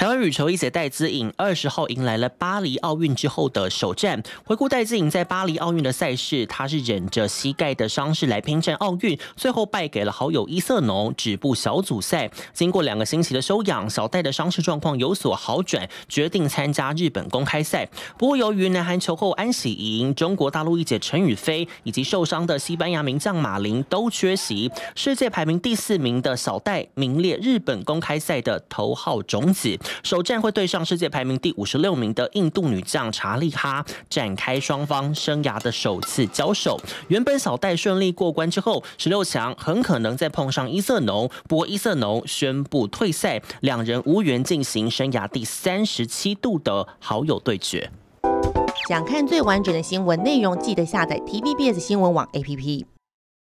台湾羽球一姐戴资颖二十号迎来了巴黎奥运之后的首战。回顾戴资颖在巴黎奥运的赛事，她是忍着膝盖的伤势来拼战奥运，最后败给了好友伊瑟农，止步小组赛。经过两个星期的休养，小戴的伤势状况有所好转，决定参加日本公开赛。不过，由于南韩球后安喜莹、中国大陆一姐陈雨菲以及受伤的西班牙名将马林都缺席，世界排名第四名的小戴名列日本公开赛的头号种子。首战会对上世界排名第五十六名的印度女将查利哈展开双方生涯的首次交手。原本小戴顺利过关之后，十六强很可能再碰上伊瑟农，不过伊瑟农宣布退赛，两人无缘进行生涯第三十七度的好友对决。想看最完整的新闻内容，记得下载 TVBS 新闻网 APP。